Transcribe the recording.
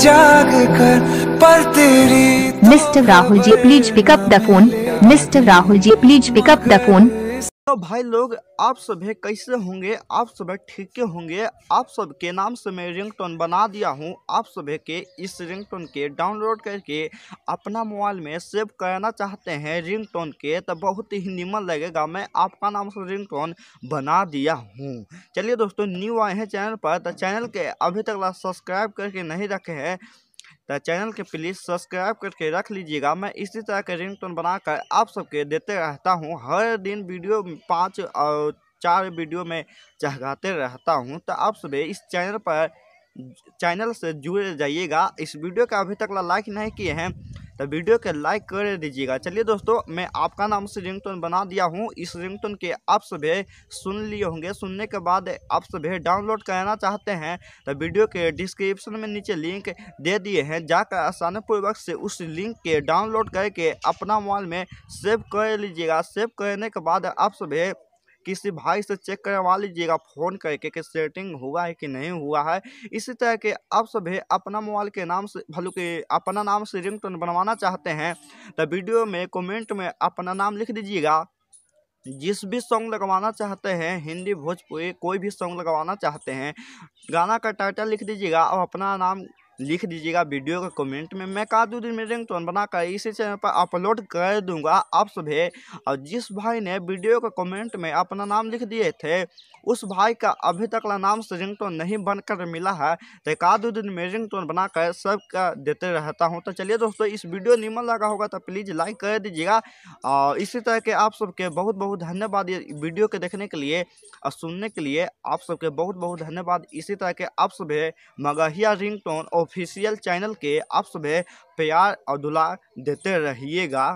जाग कर पर तेरी mister Rahul ji please pick up the phone mister Rahul ji please pick up the phone तो भाई लोग आप सभी कैसे होंगे आप सब ठीक के होंगे आप सब के नाम से मैं रिंगटोन बना दिया हूँ आप सभी के इस रिंगटोन के डाउनलोड करके अपना मोबाइल में सेव करना चाहते हैं रिंगटोन के तो बहुत ही निमन लगेगा मैं आपका नाम से रिंगटोन बना दिया हूँ चलिए दोस्तों न्यू आए हैं चैनल पर तो चैनल के अभी तक सब्सक्राइब करके नहीं रखे हैं तो चैनल के प्लीज़ सब्सक्राइब करके रख लीजिएगा मैं इसी तरह के रिंगटोन बनाकर आप सबके देते रहता हूँ हर दिन वीडियो पाँच और चार वीडियो में चहगाते रहता हूँ तो आप सभी इस चैनल पर चैनल से जुड़े जाइएगा इस वीडियो का अभी तक लाइक नहीं किए हैं तो वीडियो के लाइक कर दीजिएगा चलिए दोस्तों मैं आपका नाम से रिंगटोन बना दिया हूँ इस रिंगटोन के आप सभी सुन लिए होंगे सुनने के बाद आप सभी डाउनलोड करना चाहते हैं तो वीडियो के डिस्क्रिप्शन में नीचे लिंक दे दिए हैं जाकर पूर्वक से उस लिंक के डाउनलोड करके अपना मोबाइल में सेव कर लीजिएगा सेव करने के बाद आप सभी किसी भाई से चेक करवा लीजिएगा फ़ोन करके कि सेटिंग हुआ है कि नहीं हुआ है इसी तरह के आप सभी अपना मोबाइल के नाम से भलू के अपना नाम से टोन बनवाना चाहते हैं तो वीडियो में कमेंट में अपना नाम लिख दीजिएगा जिस भी सॉन्ग लगवाना चाहते हैं हिंदी भोजपुरी कोई भी सॉन्ग लगवाना चाहते हैं गाना का टाइटल लिख दीजिएगा और अपना नाम लिख दीजिएगा वीडियो के कमेंट में मैं दो दिन में रिंग टोन बनाकर इसी चैनल पर अपलोड कर दूंगा आप सभी और जिस भाई ने वीडियो के कमेंट में अपना नाम लिख दिए थे उस भाई का अभी तक ला नाम से रिंग टोन नहीं बनकर मिला है तो कादू दिन में रिंग टोन बनाकर सबका देते रहता हूँ तो चलिए दोस्तों इस वीडियो नीमन लगा होगा तो प्लीज़ लाइक कर दीजिएगा और इसी तरह के आप सबके बहुत बहुत धन्यवाद ये वीडियो के देखने के लिए और सुनने के लिए आप सबके बहुत बहुत धन्यवाद इसी तरह के आप सभी मगहिया रिंग टोन और ऑफिशियल चैनल के आप में प्यार और दुला देते रहिएगा